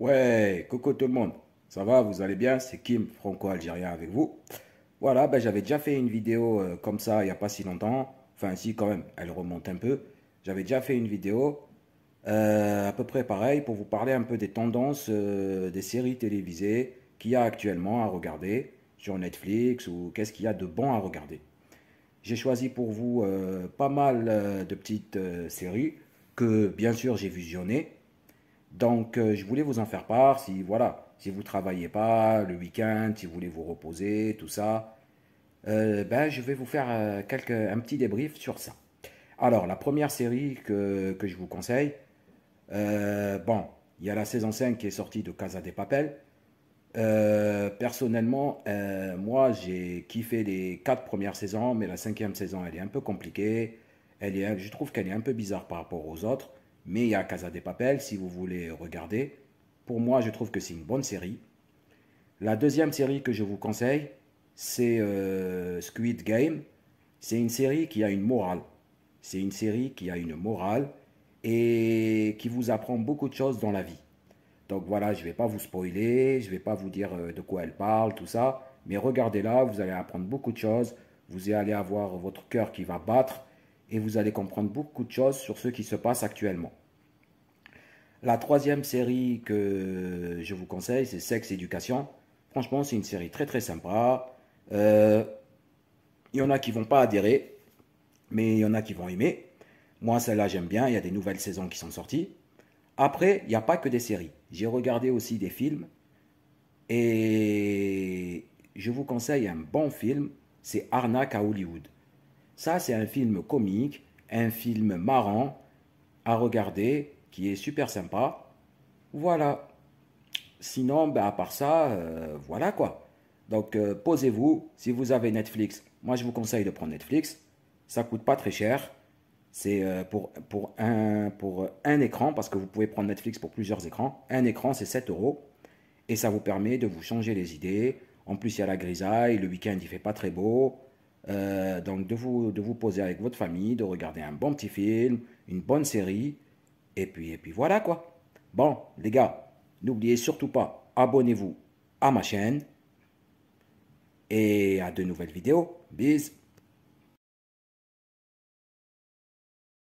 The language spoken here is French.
Ouais, coucou tout le monde. Ça va, vous allez bien C'est Kim, franco-algérien avec vous. Voilà, ben, j'avais déjà fait une vidéo euh, comme ça il n'y a pas si longtemps. Enfin, si, quand même, elle remonte un peu. J'avais déjà fait une vidéo euh, à peu près pareil pour vous parler un peu des tendances euh, des séries télévisées qu'il y a actuellement à regarder sur Netflix ou qu'est-ce qu'il y a de bon à regarder. J'ai choisi pour vous euh, pas mal euh, de petites euh, séries que bien sûr j'ai visionnées. Donc je voulais vous en faire part si voilà, si vous travaillez pas le week-end, si vous voulez vous reposer, tout ça. ben, je vais vous faire quelques, un petit débrief sur ça. Alors la première série que, je vous conseille, bon, il y a la saison 5 qui est sortie de Casa des Papel. Euh, personnellement, euh, moi, j'ai kiffé les quatre premières saisons, mais la cinquième saison, elle est un peu compliquée. Elle est, je trouve qu'elle est un peu bizarre par rapport aux autres. Mais il y a Casa de Papel, si vous voulez regarder. Pour moi, je trouve que c'est une bonne série. La deuxième série que je vous conseille, c'est euh, Squid Game. C'est une série qui a une morale. C'est une série qui a une morale et qui vous apprend beaucoup de choses dans la vie. Donc voilà, je ne vais pas vous spoiler, je ne vais pas vous dire euh, de quoi elle parle, tout ça. Mais regardez-la, vous allez apprendre beaucoup de choses. Vous allez avoir votre cœur qui va battre et vous allez comprendre beaucoup de choses sur ce qui se passe actuellement. La troisième série que je vous conseille, c'est Sexe Éducation. Franchement, c'est une série très très sympa. Euh, il y en a qui vont pas adhérer, mais il y en a qui vont aimer. Moi, celle-là, j'aime bien. Il y a des nouvelles saisons qui sont sorties. Après, il n'y a pas que des séries. J'ai regardé aussi des films. Et je vous conseille un bon film, c'est Arnaque à Hollywood. Ça, c'est un film comique, un film marrant à regarder, qui est super sympa. Voilà. Sinon, ben, à part ça, euh, voilà quoi. Donc, euh, posez-vous, si vous avez Netflix, moi je vous conseille de prendre Netflix. Ça coûte pas très cher. C'est euh, pour, pour, un, pour un écran, parce que vous pouvez prendre Netflix pour plusieurs écrans. Un écran, c'est 7 euros. Et ça vous permet de vous changer les idées. En plus, il y a la grisaille. Le week-end, il fait pas très beau. Euh, donc, de vous, de vous poser avec votre famille, de regarder un bon petit film, une bonne série. Et puis, et puis voilà quoi. Bon, les gars, n'oubliez surtout pas, abonnez-vous à ma chaîne. Et à de nouvelles vidéos. Bis